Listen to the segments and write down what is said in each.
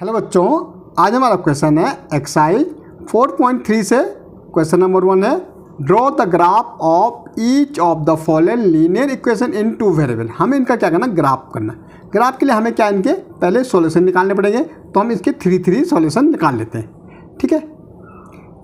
hello बच्चों आज हमारा क्वेश्चन है एक्साइज 4.3 से क्वेश्चन नंबर वन है draw the graph of each of the following linear equation in two variable हमें इनका क्या करना ग्राफ करना ग्राफ के लिए हमें क्या इनके पहले सॉल्यूशन निकालने पड़ेंगे तो हम इसके थ्री थ्री सॉल्यूशन निकाल लेते हैं ठीक है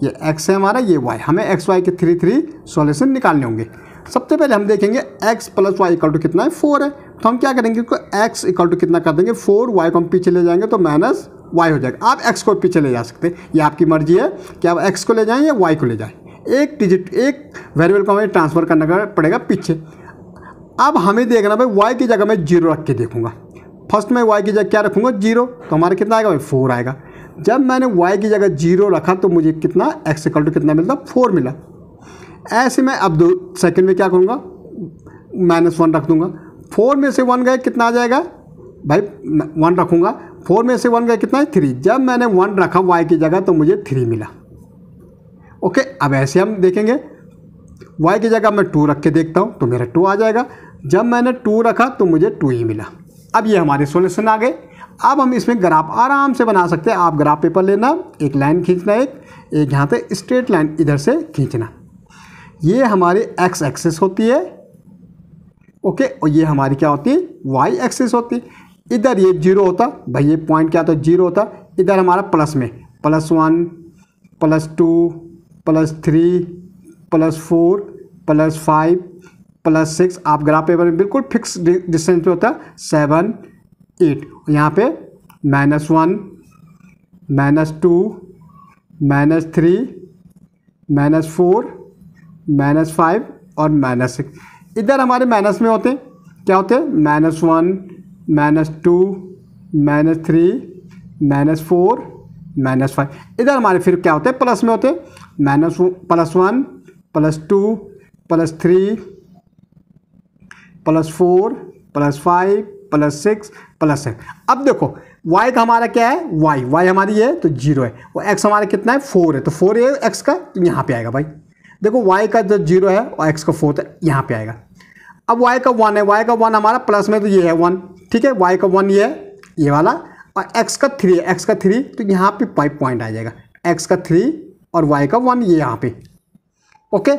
ये एक्स है हमारा ये वाई हमें एक्स वाई के थ्री थ्री सॉल्यूशन निकालने होंगे सबसे पहले हम देखेंगे X plus Y equal to कितना है फोर है तो हम क्या करेंगे इसको एक्स इक्वल टू कितना कर देंगे फोर वाई को हम पीछे ले जाएंगे तो माइनस वाई हो जाएगा आप एक्स को पीछे ले जा सकते हैं ये आपकी मर्जी है कि आप एक्स को ले जाएँ या वाई को ले जाएँ एक डिजिट एक वेरिएबल को हमें ट्रांसफ़र करना पड़ेगा पीछे अब हमें देखना भाई वाई की जगह मैं जीरो रख के देखूँगा फर्स्ट में वाई की जगह क्या रखूँगा जीरो तो हमारा कितना आएगा भाई फोर आएगा जब मैंने वाई की जगह जीरो रखा तो मुझे कितना एक्स इक्वल टू कितना मिलता फोर मिला ऐसे में अब दो सेकेंड में क्या करूँगा माइनस वन रख दूंगा फोर में से वन गए कितना आ जाएगा भाई वन रखूँगा फोर में से वन गए कितना है थ्री जब मैंने वन रखा वाई की जगह तो मुझे थ्री मिला ओके अब ऐसे हम देखेंगे वाई की जगह मैं टू रख के देखता हूँ तो मेरा टू आ जाएगा जब मैंने टू रखा तो मुझे टू ही मिला अब ये हमारे सोल्यूशन आ गए अब हम इसमें ग्राफ आराम से बना सकते हैं आप ग्राफ पेपर लेना एक लाइन खींचना एक एक यहाँ पे स्ट्रेट लाइन इधर से खींचना ये हमारी एक्स एक्सेस होती है ओके और ये हमारी क्या होती है वाई एक्सेस होती इधर ये जीरो होता भाई ये पॉइंट क्या होता जीरो होता इधर हमारा प्लस में plus one plus two plus three plus four plus five plus six आप ग्राफ पेपर में बिल्कुल फिक्स डिस्टेंस पे होता है सेवन एट यहाँ पे minus one minus two minus three minus four minus five और माइनस सिक्स इधर हमारे माइनस में होते हैं क्या होते हैं minus one minus two minus three minus four minus five इधर हमारे फिर क्या होते हैं प्लस में होते हैं minus plus one plus two plus three plus four plus five plus six plus seven अब देखो वाई का हमारा क्या है वाई वाई हमारी है तो जीरो है और एक्स हमारा कितना है फोर है तो फोर ये एक्स का तो यहाँ पे आएगा भाई देखो वाई का जो जीरो है और एक्स का फोर्थ है यहाँ पे आएगा अब वाई का वन है वाई का वन हमारा प्लस में तो ये है वन ठीक है वाई का वन ये है ये वाला और एक्स का थ्री है एक्स का थ्री तो यहाँ पे पाइप पॉइंट आ जाएगा एक्स का थ्री और वाई का वन ये यहाँ पे ओके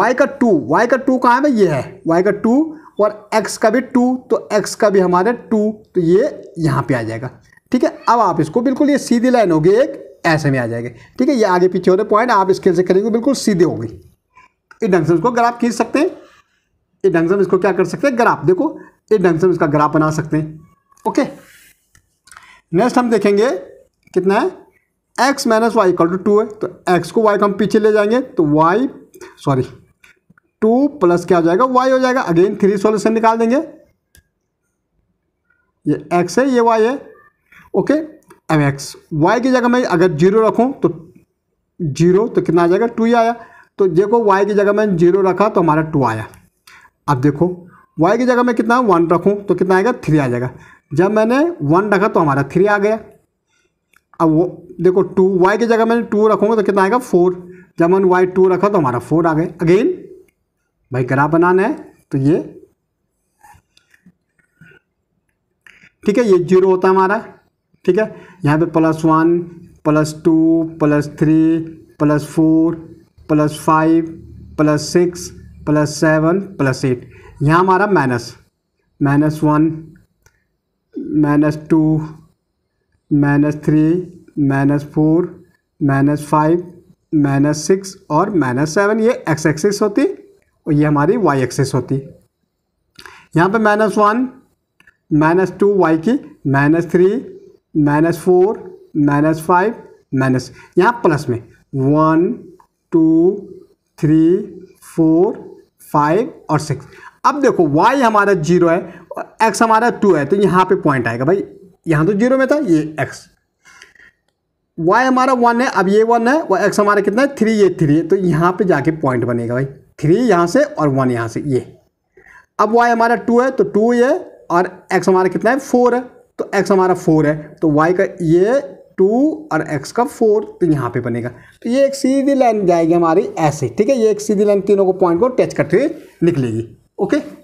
वाई का टू वाई का टू कहाँ है ये है वाई का टू और एक्स का भी टू तो एक्स का भी हमारे टू तो ये यहाँ पे आ जाएगा ठीक है अब आप इसको बिल्कुल ये सीधी लाइन होगी एक ऐसे में आ जाएंगे ठीक है ये आगे पीछे होते पॉइंट आप स्केल से करेंगे बिल्कुल सीधे हो गई इस ढंग से उसको ग्राफ खींच सकते हैं इस ढंग से हम इसको क्या कर सकते हैं ग्राफ देखो इस ढंग से हम इसका ग्राफ बना सकते हैं ओके नेक्स्ट हम देखेंगे कितना है X minus Y equal to two है तो एक्स को वाई को हम पीछे ले जाएंगे तो वाई सॉरी टू प्लस क्या हो जाएगा वाई हो जाएगा अगेन थ्री सोल्यूशन निकाल देंगे ये एक्स है ये वाई है ओके एम एक्स वाई की जगह मैं अगर जीरो रखूँ तो जीरो तो कितना आ जाएगा टू ही आया तो देखो वाई की जगह मैंने जीरो रखा तो हमारा टू आया अब देखो वाई की जगह मैं कितना वन रखूँ तो कितना आएगा थ्री आ जाएगा जब मैंने वन रखा तो हमारा थ्री आ गया अब वो देखो टू वाई की जगह मैंने टू रखूँगा तो कितना आएगा फोर जब मैंने वाई टू रखा तो हमारा फोर आ गया अगेन भाई ग्राफ बनाना है तो ये ठीक है ये जीरो होता है हमारा ठीक है यहाँ पे plus one plus two plus three plus four plus five plus six plus seven plus eight यहाँ हमारा minus minus one minus two minus three minus four minus five minus six और माइनस सेवन ये X axis होती और ये हमारी Y axis होती यहाँ पे minus one minus two Y की minus three minus four minus five minus यहाँ प्लस में one two three four five और सिक्स अब देखो वाई हमारा जीरो है और एक्स हमारा टू है तो यहाँ पे पॉइंट आएगा भाई यहाँ तो जीरो में था ये एक्स वाई हमारा वन है अब ये वन है और एक्स हमारा कितना है थ्री ये थ्री है तो यहाँ पे जाके पॉइंट बनेगा भाई थ्री यहाँ से और वन यहाँ से ये अब वाई हमारा टू है तो टू ये और एक्स हमारा कितना है फोर है तो एक्स हमारा फोर है तो वाई का ये टू और एक्स का फोर तो यहाँ पे बनेगा तो ये एक सीधी लाइन जाएगी हमारी ऐसे ठीक है ये एक सीधी लाइन तीनों को पॉइंट को टच करते हुए निकलेगी ओके